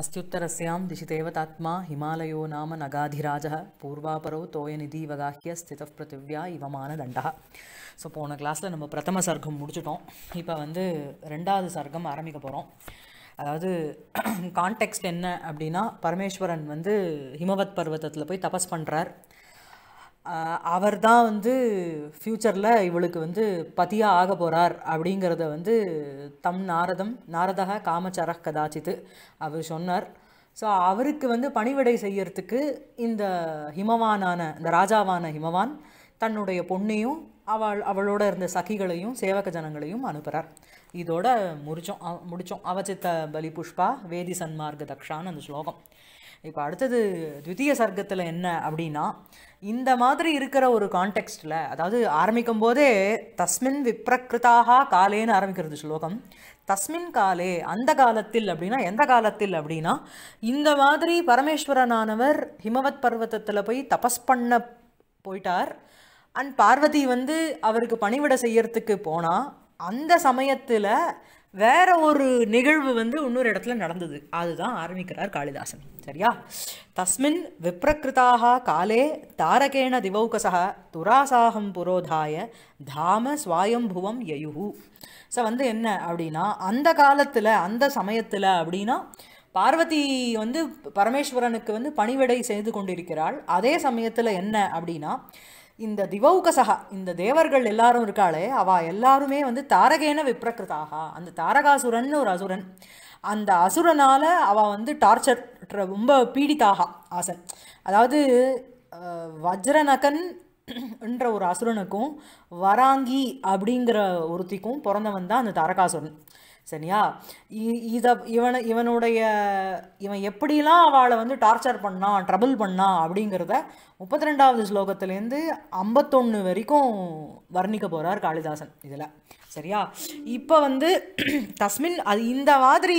अस्त्युत्तरस्यां ஹிமாலயோ நாம हिमालयो பூர்வாபரோ தோய நிதி तोयनिधिवगाह्य ஸ்தித பிருத்திவ்யா இவமான தண்டா ஸோ போன கிளாஸில் நம்ம பிரதம சர்க்கம் முடிச்சிட்டோம் இப்போ வந்து ரெண்டாவது சர்க்கம் ஆரம்பிக்க போகிறோம் அதாவது கான்டெக்ஸ்ட் என்ன அப்படின்னா பரமேஸ்வரன் வந்து ஹிமவத் பர்வத்தத்தில் போய் தபஸ் பண்ணுறார் அவர் தான் வந்து ஃப்யூச்சரில் இவளுக்கு வந்து பதியாக ஆக போகிறார் அப்படிங்கிறத வந்து தம் நாரதம் நாரதக காமச்சர கதாச்சித்து அவர் சொன்னார் ஸோ அவருக்கு வந்து பணிவிடை செய்யறதுக்கு இந்த ஹிமவானான இந்த ராஜாவான ஹிமவான் தன்னுடைய பொண்ணையும் அவள் அவளோட இருந்த சகிகளையும் சேவக ஜனங்களையும் அனுப்புகிறார் இதோட முடித்தோம் முடித்தோம் அவச்சித்த பலி புஷ்பா வேதி சன்மார்க்க தக்ஷான்னு அந்த ஸ்லோகம் இப்போ அடுத்தது த்விதிய சர்க்கத்தில் என்ன அப்படின்னா இந்த மாதிரி இருக்கிற ஒரு கான்டெக்ஸ்டில் அதாவது ஆரம்பிக்கும் போதே தஸ்மின் விப்ரக்ருதாக காலேன்னு ஆரம்பிக்கிறது ஸ்லோகம் தஸ்மின் காலே அந்த காலத்தில் அப்படின்னா எந்த காலத்தில் அப்படின்னா இந்த மாதிரி பரமேஸ்வரனானவர் ஹிமவத் பர்வத்தத்தில் போய் தபஸ் பண்ண போயிட்டார் அண்ட் பார்வதி வந்து அவருக்கு பணிவிட செய்யறதுக்கு போனால் அந்த சமயத்தில் வேற ஒரு நிகழ்வு வந்து இன்னொரு இடத்துல நடந்தது அதுதான் ஆரம்பிக்கிறார் காளிதாசன் சரியா தஸ்மின் விப்ரகிருதாக காலே தாரகேண திவௌகசா துராசாகம் புரோதாய தாம சுவாயம்புவம் யயுகு ஸோ வந்து என்ன அப்படின்னா அந்த காலத்தில் அந்த சமயத்தில் அப்படின்னா பார்வதி வந்து பரமேஸ்வரனுக்கு வந்து பணிவிடை செய்து கொண்டிருக்கிறாள் அதே சமயத்தில் என்ன அப்படின்னா இந்த திவௌகசகா இந்த தேவர்கள் எல்லாரும் இருக்காளே அவள் எல்லாருமே வந்து தாரகேன விப்ரகிருதாகா அந்த தாரகாசுரன் ஒரு அசுரன் அந்த அசுரனால் அவள் வந்து டார்ச்சர் ரொம்ப பீடித்தாகா ஆசன் அதாவது வஜ்ரநகன் என்ற ஒரு அசுரனுக்கும் வராங்கி அப்படிங்கிற ஒருத்திக்கும் பிறந்தவன் தான் அந்த தாரகாசுரன் சரியா இதை இவனை இவனுடைய இவன் எப்படிலாம் அவளை வந்து டார்ச்சர் பண்ணான் ட்ரபிள் பண்ணான் அப்படிங்கிறத முப்பத்தி ரெண்டாவது ஸ்லோகத்துலேருந்து ஐம்பத்தொன்று வரைக்கும் வர்ணிக்க போகிறார் காளிதாசன் இதில் சரியா இப்போ வந்து தஸ்மின் அது இந்த மாதிரி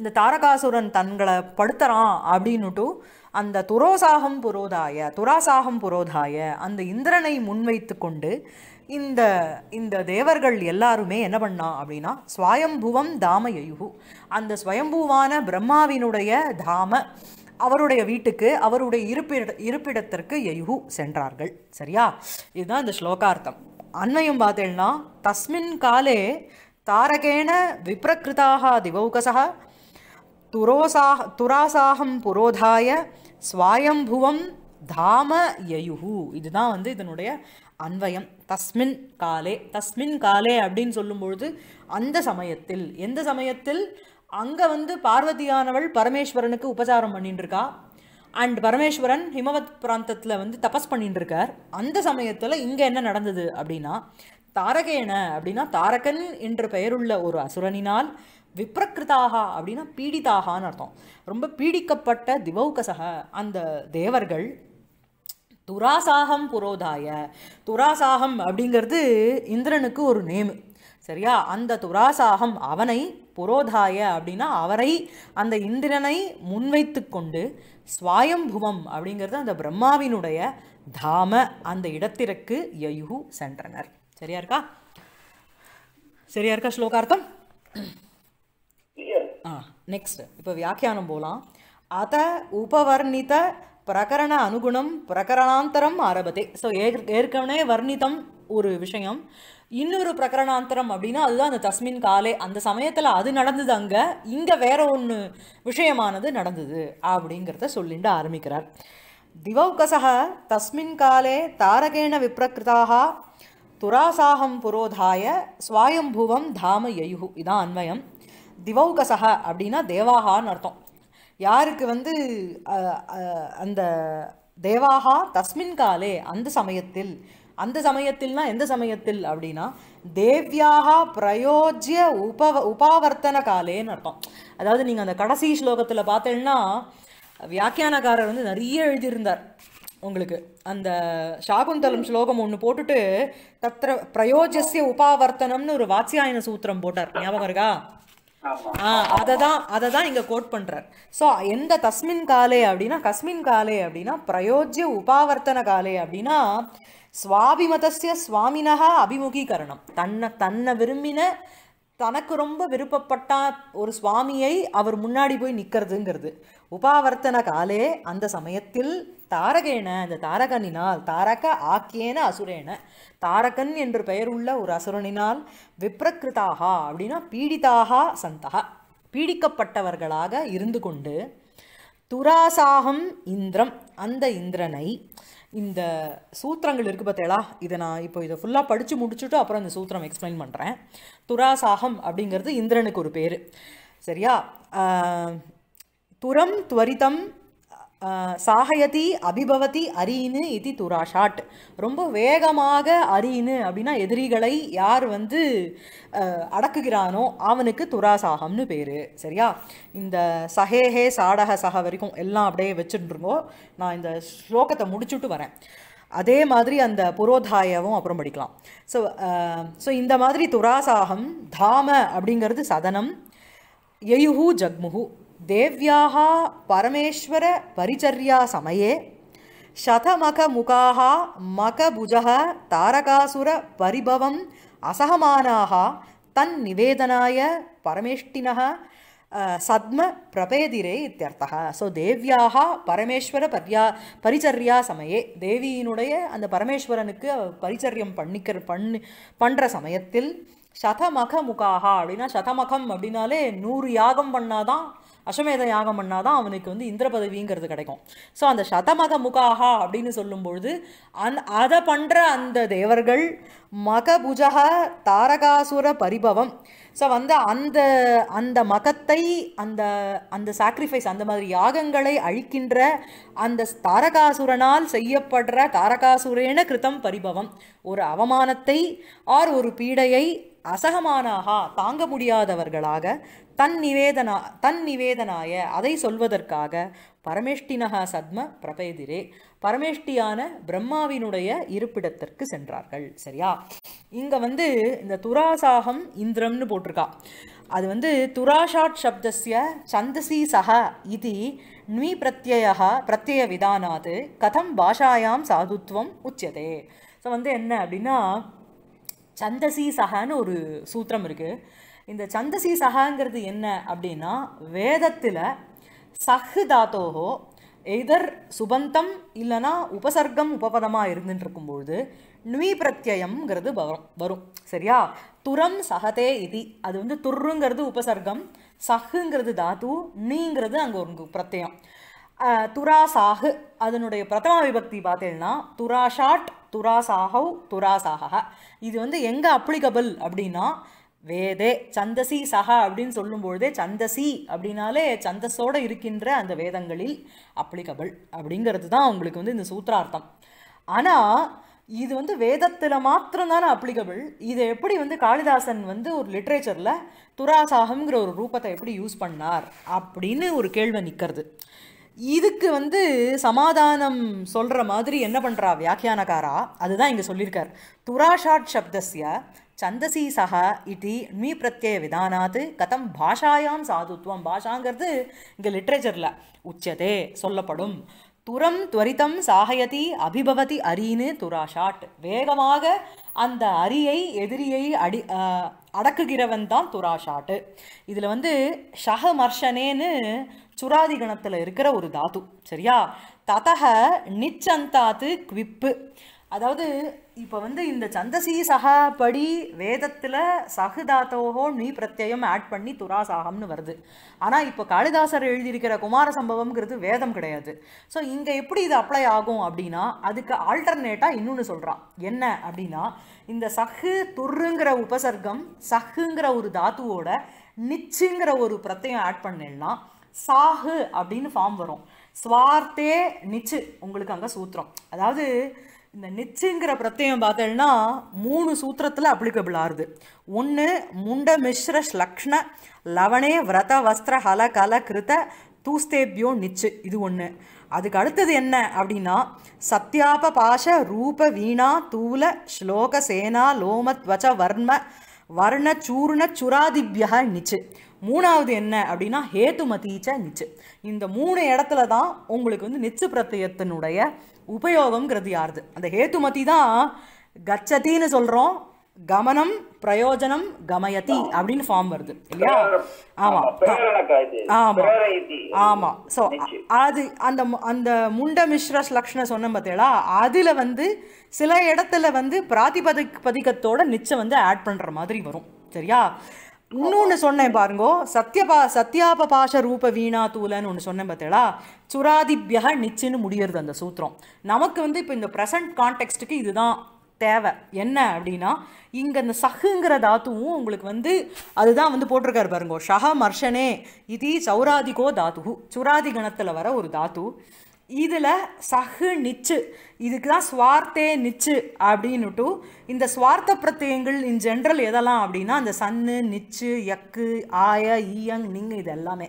இந்த தாரகாசுரன் தன்களை படுத்துகிறான் அப்படின்னுட்டு அந்த துரோசாகம் புரோதாய துராசாகம் புரோதாய அந்த இந்திரனை முன்வைத்து கொண்டு இந்த இந்த தேவர்கள் எல்லாருமே என்ன பண்ணா அப்படின்னா ஸ்வயம்புவம் தாம யயுகு அந்த ஸ்வயம்புவான பிரம்மாவினுடைய தாம அவருடைய வீட்டுக்கு அவருடைய இருப்பிட இருப்பிடத்திற்கு யயுகு சென்றார்கள் சரியா இதுதான் இந்த ஸ்லோகார்த்தம் அன்னையும் பார்த்தேன்னா தஸ்மின் காலே தாரகேண விப்ரகிருதாக திவௌகசா துரோசா துராசாகம் புரோதாய ஸ்வாயம்புவம் தாம யயுகு இதுதான் வந்து இதனுடைய அன்வயம் தஸ்மின் காலே தஸ்மின் காலே அப்படின்னு சொல்லும்பொழுது அந்த சமயத்தில் எந்த சமயத்தில் அங்கே வந்து பார்வதியானவள் பரமேஸ்வரனுக்கு உபசாரம் பண்ணிட்டு இருக்கா அண்ட் பரமேஸ்வரன் ஹிமவத் பிராந்தத்தில் வந்து தபஸ் பண்ணிட்டு இருக்கார் அந்த சமயத்தில் இங்கே என்ன நடந்தது அப்படின்னா தாரகேன அப்படின்னா தாரகன் என்ற பெயருள்ள ஒரு அசுரனினால் விப்ரகிருதாக அப்படின்னா பீடிதாகான்னு அர்த்தம் ரொம்ப பீடிக்கப்பட்ட திவௌகசக அந்த தேவர்கள் துராசாகம் புரோதாய துராசாகம் அப்படிங்கிறது இந்திரனுக்கு ஒரு நேமு சரியா அந்த துராசாகம் அவனை புரோதாய அப்படின்னா அவரை அந்த இந்திரனை முன்வைத்து கொண்டு ஸ்வாயம்புவம் அப்படிங்கிறது அந்த பிரம்மாவினுடைய தாம அந்த இடத்திற்கு யயுகு சென்றனர் சரியா இருக்கா சரியா இருக்கா ஸ்லோகார்த்தம் ஆ நெக்ஸ்ட் இப்போ வியாக்கியானம் போகலாம் அத உபவர்ணித பிரகரண அனுகுணம் பிரகரணாந்தரம் ஆரம்பத்தை ஸோ ஏற்கனவே வர்ணிதம் ஒரு விஷயம் இன்னொரு பிரகரணாந்தரம் அப்படின்னா அதுதான் அந்த தஸ்மின் காலே அந்த சமயத்தில் அது நடந்தது அங்கே இங்கே வேற ஒன்று விஷயமானது நடந்தது அப்படிங்கிறத சொல்லிட்டு ஆரம்பிக்கிறார் திவௌகசக தஸ்மின் காலே தாரகேண விப்ரகிருதாக துராசாகம் புரோதாய சுவாயம்புவம் தாம யயுகு இதான் அன்வயம் திவௌகசக அப்படின்னா தேவாகான்னு அர்த்தம் யாருக்கு வந்து அந்த தேவாகா தஸ்மின் காலே அந்த சமயத்தில் அந்த சமயத்தில்னா எந்த சமயத்தில் அப்படின்னா தேவ்யாகா பிரயோஜ்ய உபவ உபாவர்த்தன காலேன்னு அர்த்தம் அதாவது நீங்கள் அந்த கடைசி ஸ்லோகத்தில் பார்த்தேன்னா வியாக்கியானக்காரர் வந்து நிறைய எழுதியிருந்தார் உங்களுக்கு அந்த சாகுந்தலம் ஸ்லோகம் ஒன்று போட்டுட்டு தத்திர பிரயோஜஸ்ய உபாவர்த்தனம்னு ஒரு வாத்சியாயன சூத்திரம் போட்டார் ஞாபகம் இருக்கா அதை தான் அதை தான் இங்கே கோட் பண்ணுறார் ஸோ எந்த தஸ்மின் காலே அப்படின்னா கஸ்மின் காலே அப்படின்னா பிரயோஜ்ய உபாவர்த்தன காலே அப்படின்னா சுவாபிமதஸ்ய சுவாமினக அபிமுகீகரணம் தன்னை தன்னை விரும்பின தனக்கு ரொம்ப விருப்பப்பட்ட ஒரு சுவாமியை அவர் முன்னாடி போய் நிற்கிறதுங்கிறது உபாவர்த்தன காலே அந்த சமயத்தில் தாரகேன இந்த தாரகனினால் தாரக ஆக்கியேன அசுரேன தாரகன் என்று பெயருள்ள ஒரு அசுரனினால் விப்ரகிருதாகா அப்படின்னா பீடிதாக சந்தா பீடிக்கப்பட்டவர்களாக இருந்து கொண்டு துராசாகம் இந்திரம் அந்த இந்திரனை இந்த சூத்திரங்கள் இருக்குது பார்த்தேளா இதை நான் இப்போ இதை ஃபுல்லாக படித்து முடிச்சுட்டு அப்புறம் இந்த சூத்திரம் எக்ஸ்பிளைன் பண்ணுறேன் துராசாகம் அப்படிங்கிறது இந்திரனுக்கு ஒரு பேர் சரியா துரம் துவரிதம் சாகயதி அபிபவதி அரீனு இது துராஷாட் ரொம்ப வேகமாக அரீனு அப்படின்னா எதிரிகளை யார் வந்து அடக்குகிறானோ அவனுக்கு துராசாகம்னு பேர் சரியா இந்த சஹேஹே சாடக சக வரைக்கும் எல்லாம் அப்படியே வச்சுட்டுருங்கோ நான் இந்த ஸ்லோகத்தை முடிச்சுட்டு வரேன் அதே மாதிரி அந்த புரோதாயவும் அப்புறம் படிக்கலாம் ஸோ ஸோ இந்த மாதிரி துராசாகம் தாம அப்படிங்கிறது சதனம் எயுஹு ஜக்முஹு देव्याः தாரகாசுர பரிபவம் मकभुजः தன் நிவேதனாய तन्निवेदनाय சத்ம பிரபேதிரே இத்தியர்த்தக ஸோ தேவியாக பரமேஸ்வர பரியா பரிச்சர்யா சமயே தேவியினுடைய அந்த பரமேஸ்வரனுக்கு பரிச்சரியம் பண்ணிக்கிற பண்ணி பண்ணுற சமயத்தில் சதமக முகாகா அப்படின்னா சதமகம் அப்படின்னாலே நூறு யாகம் பண்ணாதான் அஸ்வமேத யாகம் பண்ணால் தான் அவனுக்கு வந்து இந்திர பதவிங்கிறது கிடைக்கும் ஸோ அந்த சதமத முகாகா அப்படின்னு சொல்லும்பொழுது அந் அதை பண்ணுற அந்த தேவர்கள் மகபுஜக தாரகாசுர பரிபவம் ஸோ வந்து அந்த அந்த மகத்தை அந்த அந்த சாக்ரிஃபைஸ் அந்த மாதிரி யாகங்களை அழிக்கின்ற அந்த தாரகாசுரனால் செய்யப்படுற தாரகாசுரேன கிருத்தம் பரிபவம் ஒரு அவமானத்தை ஆர் ஒரு பீடையை அசகமானாகா தாங்க முடியாதவர்களாக தன் நிவேதனா தன் நிவேதனாய அதை சொல்வதற்காக பரமேஷ்டினகா சத்ம பிரபேதிரே பரமேஷ்டியான பிரம்மாவினுடைய இருப்பிடத்திற்கு சென்றார்கள் சரியா இங்கே வந்து இந்த துராசாகம் இந்திரம்னு போட்டிருக்கா அது வந்து துராஷாட் சப்தஸ்ய சந்தசி சக இது நீ பிரத்யய பிரத்யய விதானாது கதம் பாஷாயாம் சாதுத்வம் உச்சதே ஸோ வந்து என்ன அப்படின்னா சந்தசி சகன்னு ஒரு சூத்திரம் இருக்குது இந்த சந்தசி சகாங்கிறது என்ன அப்படின்னா வேதத்தில் சஹு தாத்தோகோ எதர் சுபந்தம் இல்லைனா உபசர்க்கம் உபபதமாக இருந்துட்டு இருக்கும்பொழுது நுய் பிரத்யம்ங்கிறது வரும் வரும் சரியா துரம் சகதே இதி அது வந்து துருங்கிறது உபசர்க்கம் சஹுங்கிறது தாத்து நீங்கிறது அங்கே ஒரு பிரத்யம் துரா சாஹு அதனுடைய பிரதம விபக்தி பார்த்தீங்கன்னா துராஷாட் துரா துராசாக இது வந்து எங்கே அப்ளிகபிள் அப்படின்னா வேதே சந்தசி சஹா அப்படின்னு சொல்லும்பொழுதே சந்தசி அப்படின்னாலே சந்தஸோடு இருக்கின்ற அந்த வேதங்களில் அப்ளிகபிள் அப்படிங்கிறது தான் உங்களுக்கு வந்து இந்த சூத்திரார்த்தம் ஆனால் இது வந்து வேதத்தில் மாத்திரம்தானே அப்ளிகபிள் இதை எப்படி வந்து காளிதாசன் வந்து ஒரு லிட்ரேச்சரில் துராசாகங்கிற ஒரு ரூபத்தை எப்படி யூஸ் பண்ணார் அப்படின்னு ஒரு கேள்வி நிற்கிறது இதுக்கு வந்து சமாதானம் சொல்கிற மாதிரி என்ன பண்ணுறா வியாக்கியானக்காரா அதுதான் இங்கே சொல்லியிருக்கார் துராஷாட் சப்தஸ்ய சந்தசி சக இட்டி மீ பிரத்யய விதானாது கதம் பாஷாயாம் சாதுத்வம் பாஷாங்கிறது இங்கே லிட்ரேச்சரில் உச்சதே சொல்லப்படும் துரம் துவரித்தம் சாகயதி அபிபவதி அரின்னு துராஷாட் வேகமாக அந்த அரியை எதிரியை அடி அடக்குகிறவன் தான் துராஷாட்டு இதில் வந்து ஷஹமர்ஷனேன்னு சுராதி கணத்தில் இருக்கிற ஒரு தாத்து சரியா ததக நிச்சந்தாத்து குவிப்பு அதாவது இப்போ வந்து இந்த சந்தசி சகாபடி படி வேதத்தில் சகுதாத்தோகோ நீ பிரத்யம் ஆட் பண்ணி துராசாகம்னு வருது ஆனால் இப்போ காளிதாசர் எழுதியிருக்கிற குமார சம்பவம்ங்கிறது வேதம் கிடையாது ஸோ இங்கே எப்படி இது அப்ளை ஆகும் அப்படின்னா அதுக்கு ஆல்டர்னேட்டாக இன்னொன்று சொல்கிறான் என்ன அப்படின்னா இந்த சஹு துருங்கிற உபசர்க்கம் சஹுங்கிற ஒரு தாத்துவோட நிச்சுங்கிற ஒரு பிரத்யம் ஆட் பண்ணேன்னா சாஹு அப்படின்னு ஃபார்ம் வரும் ஸ்வார்த்தே நிச்சு உங்களுக்கு அங்கே சூத்திரம் அதாவது இந்த நிச்சயங்கிற பிரத்தியம் பார்த்தோம்னா மூணு சூத்திரத்தில் அப்ளிகபிள் ஆகுது ஒன்று முண்ட மிஸ்ர ஸ்லக்ஷ்ண லவணே விரத வஸ்திர ஹல கல கிருத்த தூஸ்தேபியோ நிச்சு இது ஒன்று அதுக்கு அடுத்தது என்ன அப்படின்னா சத்யாப பாஷ ரூப வீணா தூல ஸ்லோக சேனா லோம துவச்ச வர்ம வர்ண சூர்ண சுராதிபியா நிச்சு மூணாவது என்ன அப்படின்னா ஹேத்துமதீச்ச நிச்சு இந்த மூணு இடத்துல தான் உங்களுக்கு வந்து நிச்சு பிரத்தியத்தினுடைய உபயோகம்ங்கிறது யாருது அந்த ஹேத்துமதி தான் கச்சத்தின்னு சொல்கிறோம் கமனம் பிரயோஜனம் கமயதி அப்படின்னு ஃபார்ம் வருது இல்லையா ஆமா ஆமா ஆமா ஸோ அது அந்த அந்த முண்ட மிஸ்ர லக்ஷண சொன்ன பார்த்தீங்களா அதில் வந்து சில இடத்துல வந்து பிராதிபதிக் பதிக்கத்தோட நிச்சயம் வந்து ஆட் பண்ணுற மாதிரி வரும் சரியா இன்னொன்று சொன்னேன் பாருங்கோ சத்யபா பாஷ ரூப வீணா தூலன்னு ஒன்று சொன்னேன் பார்த்தீங்களா சுராதிபியக நிச்சுன்னு முடியறது அந்த சூத்திரம் நமக்கு வந்து இப்போ இந்த ப்ரெசன்ட் கான்டெக்ட்டுக்கு இதுதான் தேவை என்ன அப்படின்னா இங்கே இந்த சஹுங்கிற தாத்துவும் உங்களுக்கு வந்து அதுதான் வந்து போட்டிருக்காரு பாருங்கோ ஷஹ மர்ஷனே இதி சௌராதிகோ தாத்து சுராதி கணத்தில் வர ஒரு தாத்து இதில் சஹு நிச்சு இதுக்கு தான் சுவார்த்தே நிச்சு அப்படின்னுட்டு இந்த சுவார்த்த பிரத்தியங்கள் இன் ஜென்ரல் எதெல்லாம் அப்படின்னா அந்த சன்னு நிச்சு எக்கு ஆய ஈயங் நிங் இது எல்லாமே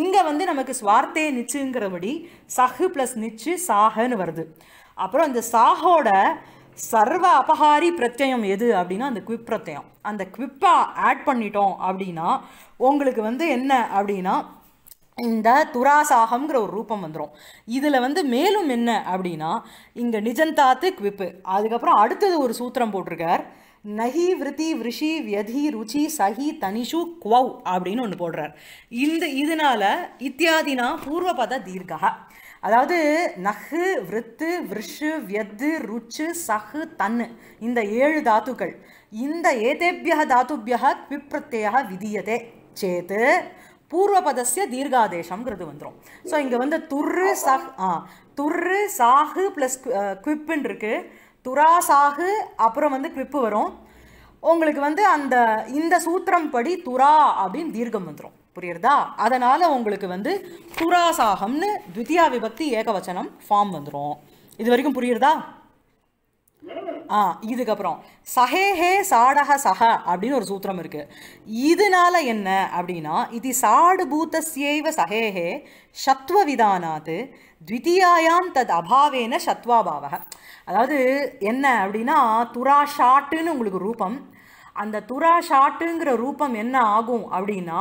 இங்கே வந்து நமக்கு சுவார்த்தே நிச்சுங்கிறபடி சஹு ப்ளஸ் நிச்சு சாகன்னு வருது அப்புறம் அந்த சாகோட சர்வ அபகாரி பிரத்யம் எது அப்படின்னா அந்த குவிப் பிரத்யம் அந்த குவிப்பை ஆட் பண்ணிட்டோம் அப்படின்னா உங்களுக்கு வந்து என்ன அப்படின்னா இந்த துராசாகம்ங்கிற ஒரு ரூபம் வந்துடும் இதில் வந்து மேலும் என்ன அப்படின்னா இங்கே நிஜந்தாத்து க்விப்பு அதுக்கப்புறம் அடுத்தது ஒரு சூத்திரம் போட்டிருக்கார் நகி விருத்தி விருஷி வியதி ருச்சி சஹி தனிஷு குவ் அப்படின்னு ஒன்று போடுறார் இந்த இதனால இத்தியாதினா பூர்வபத தீர்கா அதாவது நஹு விருத்து விருஷு வியத்து ருச்சு சஹு தன்னு இந்த ஏழு தாத்துக்கள் இந்த ஏதேபியா தாத்துபியாக க்விப்பிரத்யா விதியதே சேத்து பூர்வபதசிய தீர்காதேசம்ங்கிறது வந்துடும் ஸோ இங்கே வந்து துரு சஹ் ஆ துர்ரு சாகு ப்ளஸ் குவிப்புன்னு இருக்குது துரா சாகு அப்புறம் வந்து குவிப்பு வரும் உங்களுக்கு வந்து அந்த இந்த சூத்திரம் படி துரா அப்படின்னு தீர்க்கம் வந்துடும் புரியுறதா அதனால் உங்களுக்கு வந்து துரா சாகம்னு த்விதியா விபக்தி ஏகவச்சனம் ஃபார்ம் வந்துடும் இது வரைக்கும் புரியுறதா ஆ இதுக்கப்புறம் சஹேஹே சாடக சஹ அப்படின்னு ஒரு சூத்திரம் இருக்குது இதனால என்ன அப்படின்னா இது சாடு பூத்தஸ்யைவ ஹே ஷத்வ விதானாது த்விதியாயாம் தத் அபாவேன ஷத்வாபாவக அதாவது என்ன அப்படின்னா துரா ஷாட்டுன்னு உங்களுக்கு ரூபம் அந்த துரா ஷாட்டுங்கிற ரூபம் என்ன ஆகும் அப்படின்னா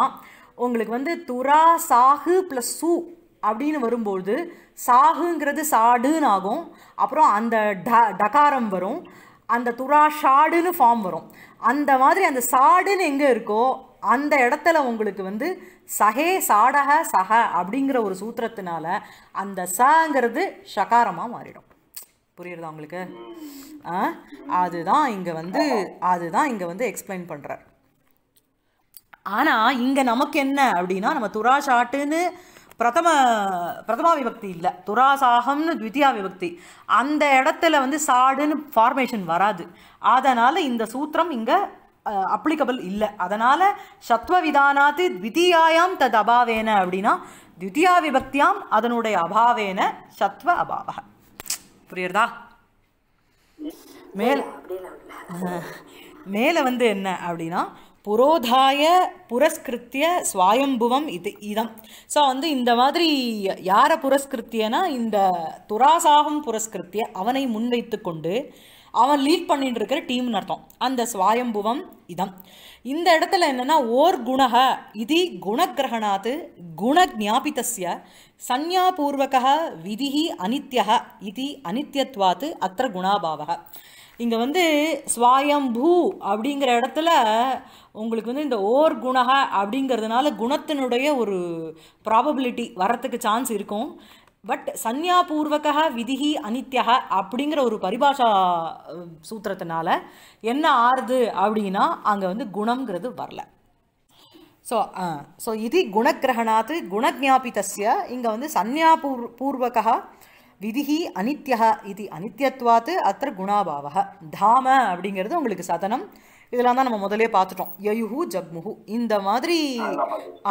உங்களுக்கு வந்து துரா சாகு ப்ளஸ் சு அப்படின்னு வரும்போது சாகுங்கிறது சாடுன்னு ஆகும் அப்புறம் அந்த ட டகாரம் வரும் அந்த துறா ஷாடுன்னு ஃபார்ம் வரும் அந்த மாதிரி அந்த சாடுன்னு எங்கே இருக்கோ அந்த இடத்துல உங்களுக்கு வந்து சஹே சாடக சஹ அப்படிங்கிற ஒரு சூத்திரத்தினால அந்த சங்கிறது ஷகாரமாக மாறிடும் புரியுறதா உங்களுக்கு அதுதான் இங்கே வந்து அதுதான் இங்கே வந்து எக்ஸ்பிளைன் பண்ணுறார் ஆனால் இங்கே நமக்கு என்ன அப்படின்னா நம்ம துறா ஷாட்டுன்னு பிரதம பிரதமா விபக்தி இல்லை துராசாகம்னு த்வித்தியா விபக்தி அந்த இடத்துல வந்து சாடுன்னு ஃபார்மேஷன் வராது அதனால் இந்த சூத்திரம் இங்கே அப்ளிகபிள் இல்லை அதனால் சத்வ விதானாத்து த்வித்தியாயாம் தத் அபாவேன அப்படின்னா த்வித்தியா விபக்தியாம் அதனுடைய அபாவேன சத்வ அபாவ புரியுறதா மேல் மேலே வந்து என்ன அப்படின்னா புரோதாய புரஸ்கிருத்திய சுவாயம்புவம் இது இதம் ஸோ வந்து இந்த மாதிரி யாரை புரஸ்கிருத்தியனா இந்த துராசாகம் புரஸ்கிருத்திய அவனை முன்வைத்து கொண்டு அவன் லீட் பண்ணிட்டு இருக்கிற டீம்னு அர்த்தம் அந்த சுவாயம்புவம் இதம் இந்த இடத்துல என்னென்னா ஓர் குணக இது குணகிரகணாத்து குண ஜாபிதஸ்ய சன்யாபூர்வக விதிஹி அனித்யக இது அனித்யத்வாத்து அத்த குணாபாவக இங்கே வந்து பூ அப்படிங்கிற இடத்துல உங்களுக்கு வந்து இந்த ஓர் குணக அப்படிங்கிறதுனால குணத்தினுடைய ஒரு ப்ராபபிலிட்டி வர்றதுக்கு சான்ஸ் இருக்கும் பட் சன்யாபூர்வக விதிகி அனித்யக அப்படிங்கிற ஒரு பரிபாஷா சூத்திரத்தினால என்ன ஆறுது அப்படின்னா அங்கே வந்து குணங்கிறது வரல ஸோ ஸோ இது குணக்கிரகணாத்து குணஜாபிதஸ்ய இங்கே வந்து சன்யாபூர் பூர்வக விதிஹி அனித்யா இது அனித்யத்வாத்து அத்த குணாபாவக தாம அப்படிங்கிறது உங்களுக்கு சதனம் இதெல்லாம் தான் நம்ம முதலே பார்த்துட்டோம் யயுஹு ஜக்முஹு இந்த மாதிரி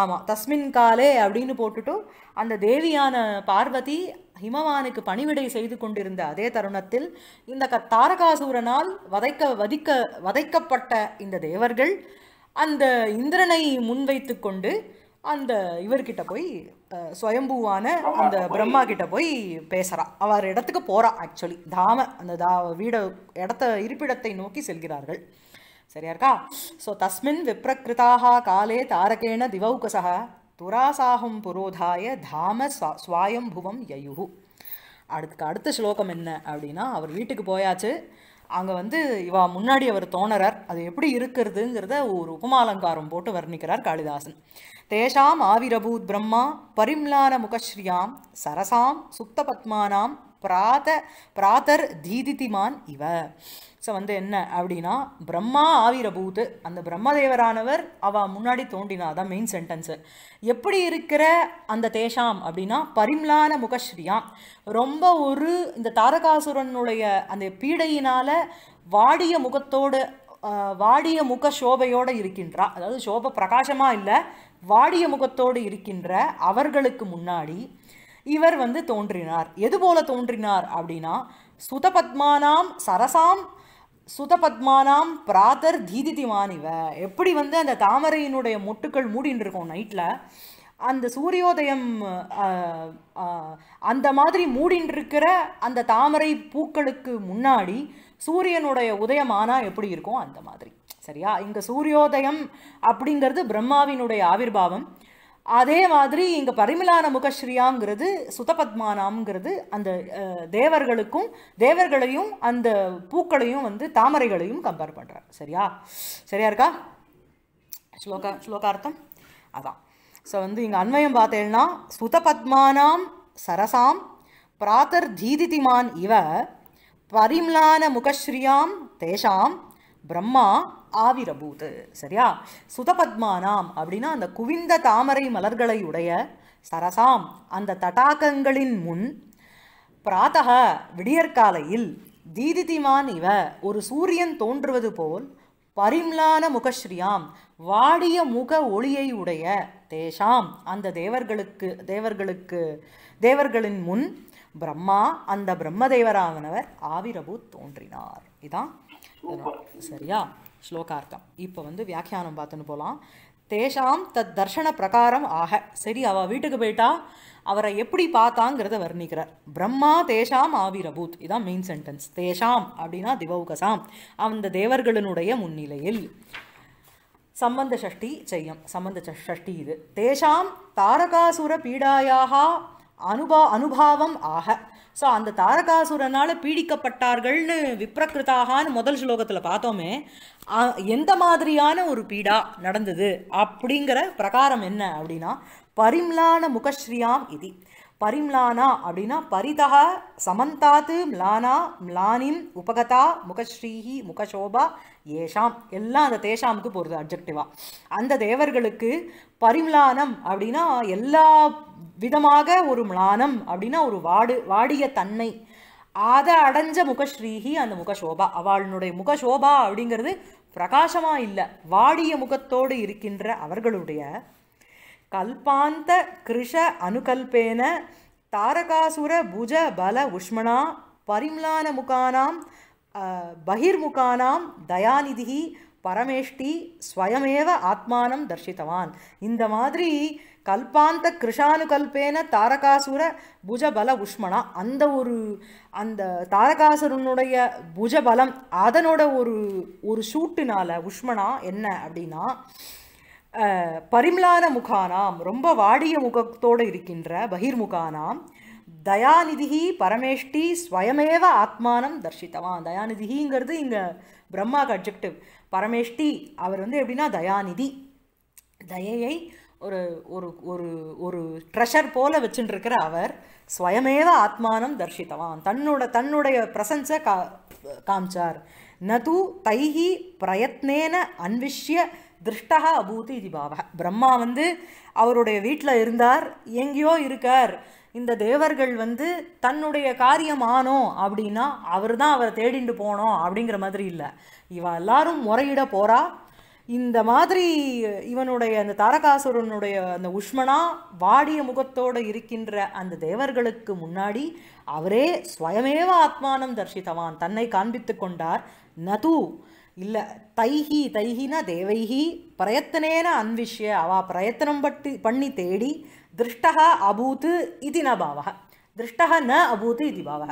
ஆமாம் தஸ்மின் காலே அப்படின்னு போட்டுட்டு அந்த தேவியான பார்வதி ஹிமவானுக்கு பணிவிடை செய்து கொண்டிருந்த அதே தருணத்தில் இந்த க தாரகாசூரனால் வதைக்க வதிக்க வதைக்கப்பட்ட இந்த தேவர்கள் அந்த இந்திரனை முன்வைத்து கொண்டு அந்த இவர்கிட்ட போய் சுயம்புவான அந்த பிரம்மா கிட்ட போய் பேசுறா அவர் இடத்துக்கு போறா ஆக்சுவலி தாம அந்த தா வீட இடத்த இருப்பிடத்தை நோக்கி செல்கிறார்கள் சரியா இருக்கா ஸோ தஸ்மின் விப்ரகிருதாக காலே தாரகேண திவௌகசக துராசாகம் புரோதாய தாம சுவாயம்புவம் யயுகு அடுத்துக்கு அடுத்த ஸ்லோகம் என்ன அப்படின்னா அவர் வீட்டுக்கு போயாச்சு அங்கே வந்து இவா முன்னாடி அவர் தோணரர் அது எப்படி இருக்கிறதுங்கிறத ஒரு உபமாலங்காரம் போட்டு வர்ணிக்கிறார் காளிதாசன் தேஷாம் ஆவிரபூத் பிரம்மா பரிம்லான முகஸ்ரீயாம் சரசாம் சுத்த பத்மானாம் பிராத பிராதர் தீதிதிமான் இவ ஸோ வந்து என்ன அப்படின்னா பிரம்மா ஆவிரபூத்து அந்த பிரம்மதேவரானவர் அவ முன்னாடி தோண்டினா தான் மெயின் சென்டென்ஸு எப்படி இருக்கிற அந்த தேஷாம் அப்படின்னா பரிம்லான முகஸ்ரீயாம் ரொம்ப ஒரு இந்த தாரகாசுரனுடைய அந்த பீடையினால் வாடிய முகத்தோடு வாடிய முக சோபையோடு இருக்கின்றா அதாவது சோபை பிரகாசமாக இல்லை வாடிய முகத்தோடு இருக்கின்ற அவர்களுக்கு முன்னாடி இவர் வந்து தோன்றினார் எது போல தோன்றினார் அப்படின்னா சுதபத்மானாம் சரசாம் சுதபத்மானாம் பிராதர் தீதிதிமான் இவ எப்படி வந்து அந்த தாமரையினுடைய மொட்டுக்கள் மூடின்னு இருக்கும் நைட்டில் அந்த சூரியோதயம் அந்த மாதிரி மூடின்றிருக்கிற அந்த தாமரை பூக்களுக்கு முன்னாடி சூரியனுடைய உதயமானா எப்படி இருக்கும் அந்த மாதிரி சரியா இங்கே சூரியோதயம் அப்படிங்கிறது பிரம்மாவினுடைய ஆவிர்வாவம் அதே மாதிரி இங்கே பரிமிலான முகஸ்ரீயாங்கிறது சுதபத்மானாம்ங்கிறது அந்த தேவர்களுக்கும் தேவர்களையும் அந்த பூக்களையும் வந்து தாமரைகளையும் கம்பேர் பண்ணுறார் சரியா சரியா இருக்கா ஸ்லோகா ஸ்லோகார்த்தம் அதான் ஸோ வந்து இங்கே அன்வயம் பார்த்தேன்னா சுதபத்மானாம் சரசாம் பிராத்தர் தீதிதிமான் இவ பரிம்லான முகஸ்ரீயாம் தேஷாம் பிரம்மா ஆவிரபூது சரியா சுதபத்மானாம் அப்படின்னா அந்த குவிந்த தாமரை மலர்களை உடைய சரசாம் அந்த தடாகங்களின் முன் பிராத்தக விடியற்காலையில் தீதிதிமான் இவ ஒரு சூரியன் தோன்றுவது போல் பரிம்லான முகஸ்ரீயாம் வாடிய முக ஒளியை உடைய தேஷாம் அந்த தேவர்களுக்கு தேவர்களுக்கு தேவர்களின் முன் பிரம்மா அந்த பிரம்மதேவராகனவர் ஆவிரபூத் தோன்றினார் இதான் சரியா ஸ்லோகார்த்தம் இப்போ வந்து வியாக்கியானம் பார்த்துன்னு போகலாம் தேஷாம் தத் தர்ஷன பிரகாரம் ஆக சரி அவள் வீட்டுக்கு போயிட்டா அவரை எப்படி பார்த்தாங்கிறத வர்ணிக்கிறார் பிரம்மா தேஷாம் ஆவிரபூத் இதான் மெயின் சென்டென்ஸ் தேஷாம் அப்படின்னா திவௌகசாம் அந்த தேவர்களினுடைய முன்னிலையில் சம்பந்த சஷ்டி செய்யும் சம்பந்த சஷ்டி இது தேஷாம் தாரகாசுர பீடாயாக அனுபா அனுபாவம் ஆக ஸோ அந்த தாரகாசுரனால் பீடிக்கப்பட்டார்கள்னு விப்ரகிருதாகான்னு முதல் ஸ்லோகத்தில் பார்த்தோமே எந்த மாதிரியான ஒரு பீடா நடந்தது அப்படிங்கிற பிரகாரம் என்ன அப்படின்னா பரிம்லான முகஸ்ரீயாம் இது பரிம்லானா அப்படின்னா பரிதா சமந்தாத்து ம்லானா ம்லானின் உபகதா முகஸ்ரீஹி முகசோபா ஏஷாம் எல்லாம் அந்த தேஷாமுக்கு போகிறது அப்ஜெக்டிவாக அந்த தேவர்களுக்கு பரிம்லானம் அப்படின்னா எல்லா விதமாக ஒரு மிளானம் அப்படின்னா ஒரு வாடு வாடிய தன்மை அதை அடைஞ்ச முகஸ்ரீஹி அந்த முகசோபா அவளுடைய முகசோபா அப்படிங்கிறது பிரகாசமாக இல்லை வாடிய முகத்தோடு இருக்கின்ற அவர்களுடைய கல்பாந்த கிருஷ அனுகல்பேன தாரகாசுர புஜ பல உஷ்மனா பரிம்லான முகானாம் பகிர்முகானாம் தயாநிதி பரமேஷ்டி ஸ்வயமேவ ஆத்மானம் தர்ஷித்தவான் இந்த மாதிரி கல்பாந்த கிருஷானுகல்பேன தாரகாசுர புஜபல உஷ்மணா அந்த ஒரு அந்த தாரகாசுரனுடைய புஜபலம் அதனோட ஒரு ஒரு சூட்டுனால உஷ்மணா என்ன அப்படின்னா பரிம்லான முகானாம் ரொம்ப வாடிய முகத்தோடு இருக்கின்ற பகிர்முகானாம் தயாநிதி பரமேஷ்டி ஸ்வயமேவ ஆத்மானம் தர்ஷித்தவான் தயாநிதிங்கிறது இங்கே பிரம்மாக்கு அப்ஜெக்டிவ் பரமேஷ்டி அவர் வந்து எப்படின்னா தயாநிதி தயையை ஒரு ஒரு ஒரு ஒரு ட்ரெஷர் போல வச்சுட்டுருக்கிற அவர் ஸ்வயமேவ ஆத்மானம் தர்ஷித்தவான் தன்னோட தன்னுடைய பிரசன்ஸை கா காமிச்சார் நது தைஹி பிரயத்னேன அன்விஷ்ய திருஷ்டா அபூத்து இது பாவ பிரம்மா வந்து அவருடைய வீட்டில் இருந்தார் எங்கேயோ இருக்கார் இந்த தேவர்கள் வந்து தன்னுடைய காரியம் ஆனோம் அப்படின்னா அவர் தான் அவரை தேடிண்டு போனோம் அப்படிங்கிற மாதிரி இல்லை இவ எல்லாரும் முறையிட போகிறா இந்த மாதிரி இவனுடைய அந்த தாரகாசுரனுடைய அந்த உஷ்மனா வாடிய முகத்தோடு இருக்கின்ற அந்த தேவர்களுக்கு முன்னாடி அவரே ஸ்வயமேவ ஆத்மானம் தர்ஷித்தவான் தன்னை காண்பித்து கொண்டார் நது இல்லை தைஹி தைஹினா தேவைஹி பிரயத்தனேன அன்விஷ்ய அவா பிரயத்தனம் பட்டு பண்ணி தேடி दृष्टः அபூத்து இது ந பாவக திருஷ்டக ந அபூத் இது பாவக